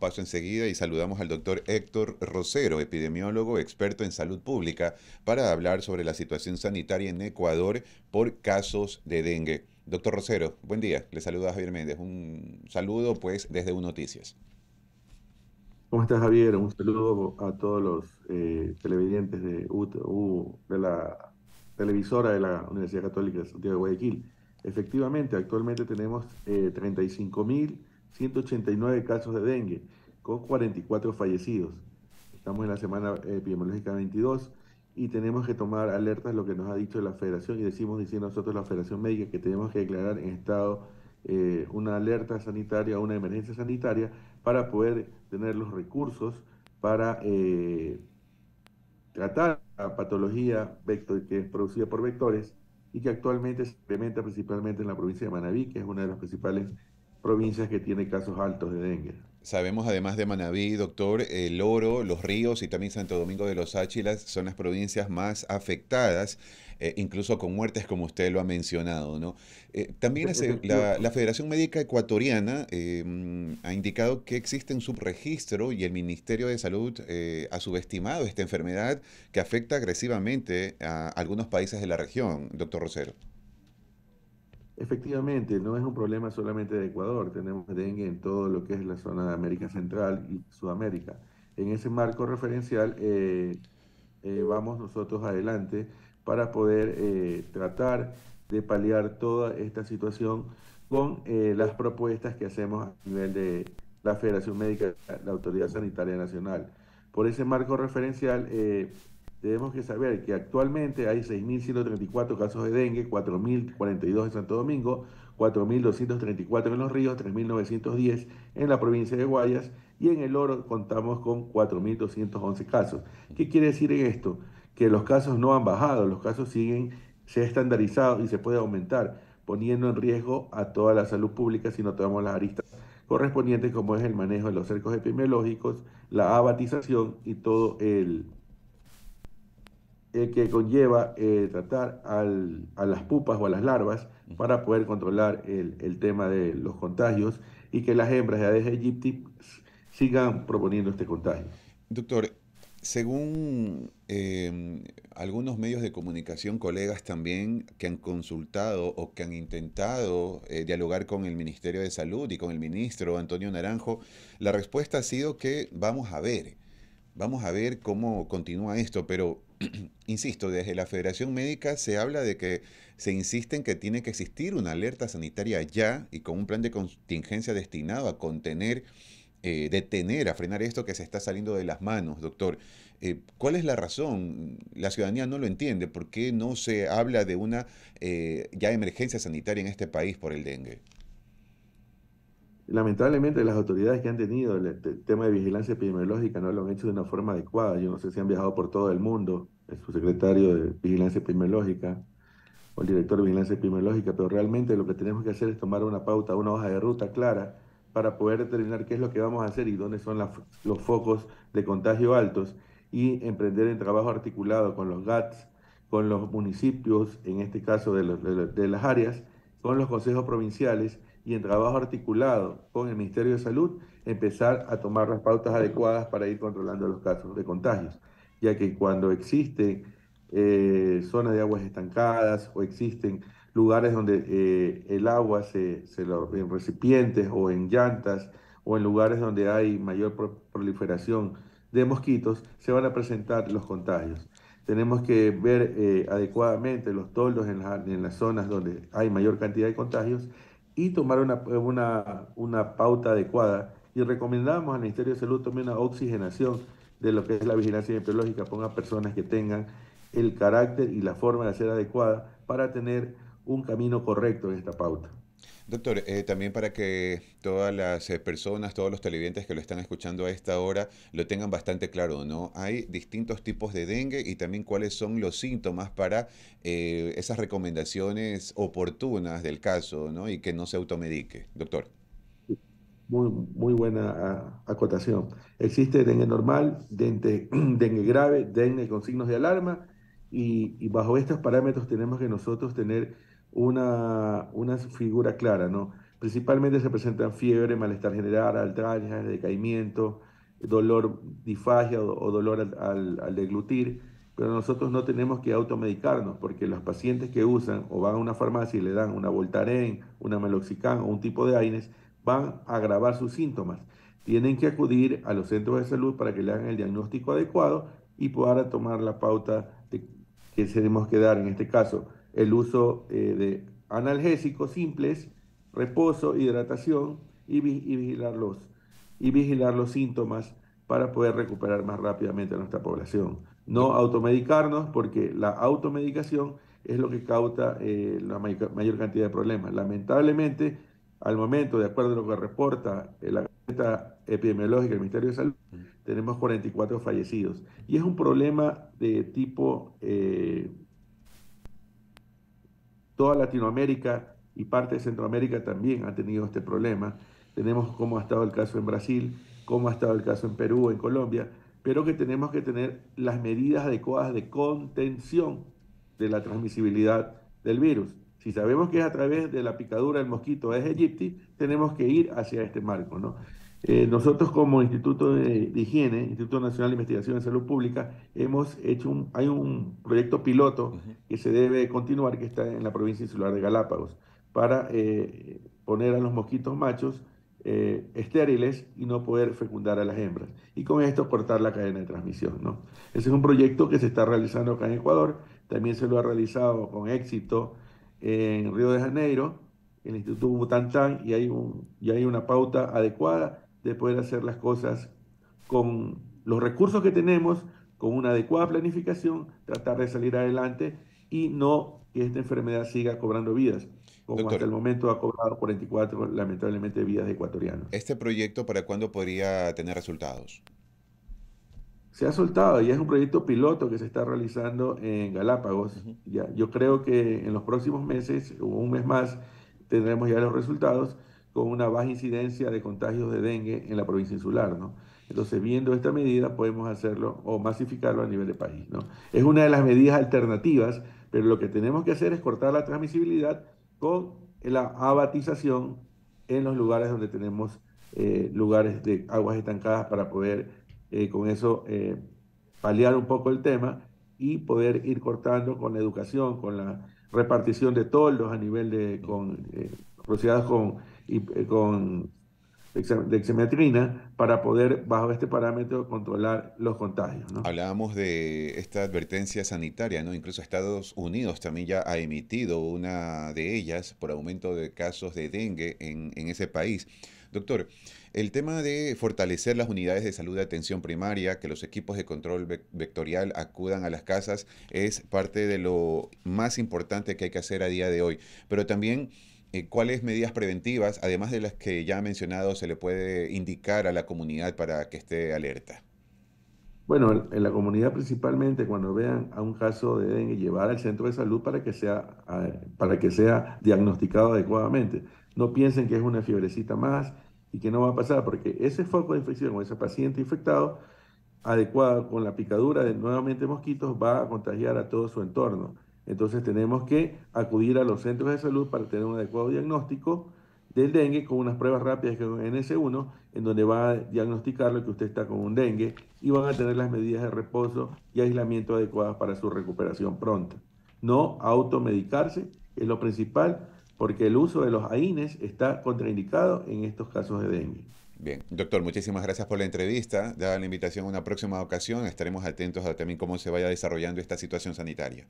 paso enseguida y saludamos al doctor Héctor Rosero, epidemiólogo experto en salud pública, para hablar sobre la situación sanitaria en Ecuador por casos de dengue. Doctor Rosero, buen día. Le saluda Javier Méndez. Un saludo pues desde UNOTICIAS. ¿Cómo estás, Javier? Un saludo a todos los eh, televidentes de, de la televisora de la Universidad Católica de Santiago de Guayaquil. Efectivamente, actualmente tenemos eh, 35 mil 189 casos de dengue, con 44 fallecidos. Estamos en la semana epidemiológica 22 y tenemos que tomar alertas lo que nos ha dicho la federación y decimos diciendo nosotros la federación médica que tenemos que declarar en estado eh, una alerta sanitaria, una emergencia sanitaria para poder tener los recursos para eh, tratar la patología vector, que es producida por vectores y que actualmente se implementa principalmente en la provincia de Manabí, que es una de las principales provincias que tienen casos altos de dengue. Sabemos además de Manabí, doctor, el Oro, Los Ríos y también Santo Domingo de los Áchilas son las provincias más afectadas, eh, incluso con muertes como usted lo ha mencionado. ¿no? Eh, también la, Federación Médica Ecuatoriana eh, mm, ha indicado que existe un subregistro y el Ministerio de Salud ha subestimado esta enfermedad que afecta agresivamente a algunos países de la región, doctor Rosero. Efectivamente, no es un problema solamente de Ecuador, tenemos dengue en todo lo que es la zona de América Central y Sudamérica. En ese marco referencial eh, eh, vamos nosotros adelante para poder eh, tratar de paliar toda esta situación con las propuestas que hacemos a nivel de la Federación Médica, la Autoridad Sanitaria Nacional. Por ese marco referencial Debemos que saber que actualmente hay 6.134 casos de dengue, 4.042 en Santo Domingo, 4.234 en Los Ríos, 3.910 en la provincia de Guayas y en El Oro contamos con 4.211 casos. ¿Qué quiere decir en esto? Que los casos no han bajado, los casos siguen, se ha estandarizado y se puede aumentar, poniendo en riesgo a toda la salud pública si no tomamos las aristas correspondientes como es el manejo de los cercos epidemiológicos, la abatización y todo el eh, que conlleva eh, tratar a las pupas o a las larvas para poder controlar el, tema de los contagios y que las hembras de Aedes aegypti sigan proponiendo este contagio. Doctor, según em, algunos medios de comunicación, colegas también que han consultado o que han intentado eh, dialogar con el Ministerio de Salud y con el ministro Antonio Naranjo, la respuesta ha sido que vamos a ver, vamos a ver cómo continúa esto, pero insisto, desde la Federación Médica se habla de que se insiste en que tiene que existir una alerta sanitaria ya y con un plan de contingencia destinado a contener, eh, detener, a frenar esto que se está saliendo de las manos, doctor. Eh, ¿Cuál es la razón? La ciudadanía no lo entiende. ¿Por qué no se habla de una eh, ya emergencia sanitaria en este país por el dengue? Lamentablemente las autoridades que han tenido el, tema de vigilancia epidemiológica no lo han hecho de una forma adecuada. Yo no sé si han viajado por todo el mundo, el subsecretario de vigilancia epidemiológica o el director de vigilancia epidemiológica, pero realmente lo que tenemos que hacer es tomar una pauta, una hoja de ruta clara para poder determinar qué es lo que vamos a hacer y dónde son los focos de contagio altos y emprender el trabajo articulado con los GATS, con los municipios, en este caso de, de las áreas, con los consejos provinciales y en trabajo articulado con el Ministerio de Salud, empezar a tomar las pautas adecuadas para ir controlando los casos de contagios, ya que cuando existen eh, zonas de aguas estancadas o existen lugares donde eh, el agua se, lo, en recipientes o en llantas o en lugares donde hay mayor proliferación de mosquitos, se van a presentar los contagios. Tenemos que ver eh, adecuadamente los toldos en, en las zonas donde hay mayor cantidad de contagios y tomar una, una, pauta adecuada. Y recomendamos al Ministerio de Salud tome una oxigenación de lo que es la vigilancia epidemiológica, ponga personas que tengan el carácter y la forma de hacer adecuada para tener un camino correcto en esta pauta. Doctor, eh, también para que todas las eh, personas, todos los televidentes que lo están escuchando a esta hora lo tengan bastante claro, ¿no? Hay distintos tipos de dengue y también cuáles son los síntomas para eh, esas recomendaciones oportunas del caso, ¿no? Y que no se automedique. Doctor. Muy, muy buena ah, acotación. Existe dengue normal, dengue, grave, dengue con signos de alarma y bajo estos parámetros tenemos que nosotros tener una, figura clara, ¿no? Principalmente se presentan fiebre, malestar general, altrañas, decaimiento, dolor difagia o, dolor al, deglutir, pero nosotros no tenemos que automedicarnos porque los pacientes que usan o van a una farmacia y le dan una Voltaren, una Meloxicam o un tipo de AINES van a agravar sus síntomas. Tienen que acudir a los centros de salud para que le hagan el diagnóstico adecuado y puedan tomar la pauta que tenemos que dar en este caso el uso eh, de analgésicos simples, reposo, hidratación y, y, vigilar los, síntomas para poder recuperar más rápidamente a nuestra población. No automedicarnos porque la automedicación es lo que causa eh, la mayor cantidad de problemas. Lamentablemente, al momento, de acuerdo a lo que reporta eh, la Gaceta Epidemiológica del Ministerio de Salud, tenemos 44 fallecidos. Y es un problema de tipo Toda Latinoamérica y parte de Centroamérica también ha tenido este problema. Tenemos como ha estado el caso en Brasil, como ha estado el caso en Perú, en Colombia, pero que tenemos que tener las medidas adecuadas de contención de la transmisibilidad del virus. Si sabemos que es a través de la picadura del mosquito es Egipti, tenemos que ir hacia este marco, ¿no? Eh, nosotros como Instituto de, Higiene, Instituto Nacional de Investigación de Salud Pública, hemos hecho un, hay un proyecto piloto que se debe continuar, que está en la provincia insular de Galápagos, para eh, poner a los mosquitos machos eh, estériles y no poder fecundar a las hembras. Y con esto cortar la cadena de transmisión. ¿no? Ese es un proyecto que se está realizando acá en Ecuador, también se lo ha realizado con éxito en Río de Janeiro, en el Instituto Butantan, y hay una pauta adecuada de poder hacer las cosas con los recursos que tenemos, con una adecuada planificación, tratar de salir adelante y no que esta enfermedad siga cobrando vidas como hasta el momento ha cobrado 44, lamentablemente, vidas ecuatorianas. ¿Este proyecto para cuándo podría tener resultados? Se ha soltado, y es un proyecto piloto que se está realizando en Galápagos. ya, yo creo que en los próximos meses, o un mes más, tendremos ya los resultados con una baja incidencia de contagios de dengue en la provincia insular, ¿no? Entonces, viendo esta medida, podemos hacerlo o masificarlo a nivel de país, ¿no? Es una de las medidas alternativas, pero lo que tenemos que hacer es cortar la transmisibilidad con la abatización en los lugares donde tenemos eh, lugares de aguas estancadas para poder eh, con eso eh, paliar un poco el tema y poder ir cortando con educación, con la repartición de toldos a nivel de con procedidas con, eh, con dexametrina para poder, bajo este parámetro, controlar los contagios. Hablábamos de esta advertencia sanitaria, ¿no? Incluso Estados Unidos también ya ha emitido una de ellas por aumento de casos de dengue en, en ese país. Doctor, el tema de fortalecer las unidades de salud de atención primaria, que los equipos de control vectorial acudan a las casas, es parte de lo más importante que hay que hacer a día de hoy. Pero también eh, cuáles medidas preventivas, además de las que ya ha mencionado, se le puede indicar a la comunidad para que esté alerta? Bueno, en la comunidad principalmente cuando vean a un caso deben llevar al centro de salud para que sea, para que sea diagnosticado adecuadamente. No piensen que es una fiebrecita más y que no va a pasar, porque ese foco de infección o ese paciente infectado adecuado con la picadura de nuevamente mosquitos va a contagiar a todo su entorno. Entonces tenemos que acudir a los centros de salud para tener un adecuado diagnóstico del dengue con unas pruebas rápidas que en NS1, en donde va a diagnosticarlo que usted está con un dengue y van a tener las medidas de reposo y aislamiento adecuadas para su recuperación pronta. No automedicarse es lo principal, porque el uso de los AINES está contraindicado en estos casos de dengue. Bien, doctor, muchísimas gracias por la entrevista. Dada la invitación a una próxima ocasión, estaremos atentos a también cómo se vaya desarrollando esta situación sanitaria.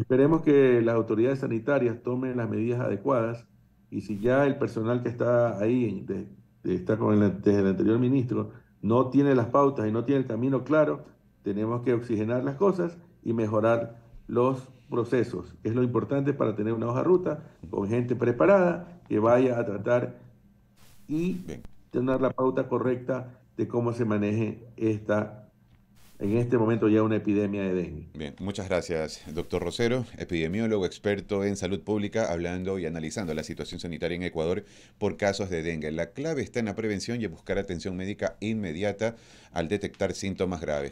Esperemos que las autoridades sanitarias tomen las medidas adecuadas y si ya el personal que está ahí, de, está con el, desde el anterior ministro, no tiene las pautas y no tiene el camino claro, tenemos que oxigenar las cosas y mejorar los procesos. Es lo importante para tener una hoja ruta con gente preparada que vaya a tratar y tener la pauta correcta de cómo se maneje esta en este momento ya una epidemia de dengue. Bien, muchas gracias, doctor Rosero, epidemiólogo, experto en salud pública, hablando y analizando la situación sanitaria en Ecuador por casos de dengue. La clave está en la prevención y buscar atención médica inmediata al detectar síntomas graves.